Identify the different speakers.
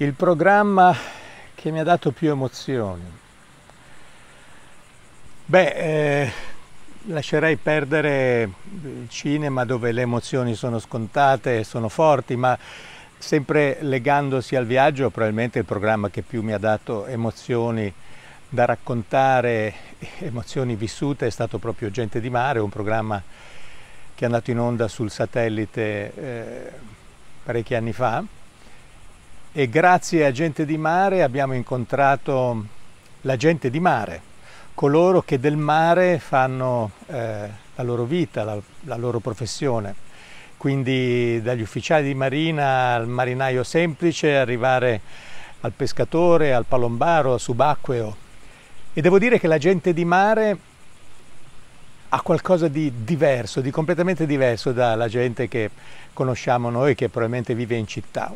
Speaker 1: il programma che mi ha dato più emozioni. Beh, eh, lascerei perdere il cinema dove le emozioni sono scontate, e sono forti, ma sempre legandosi al viaggio, probabilmente il programma che più mi ha dato emozioni da raccontare, emozioni vissute, è stato proprio Gente di Mare, un programma che è andato in onda sul satellite eh, parecchi anni fa e grazie a Gente di Mare abbiamo incontrato la gente di mare, coloro che del mare fanno eh, la loro vita, la, la loro professione. Quindi dagli ufficiali di marina al marinaio semplice, arrivare al pescatore, al palombaro, al subacqueo. E devo dire che la gente di mare ha qualcosa di diverso, di completamente diverso dalla gente che conosciamo noi, che probabilmente vive in città.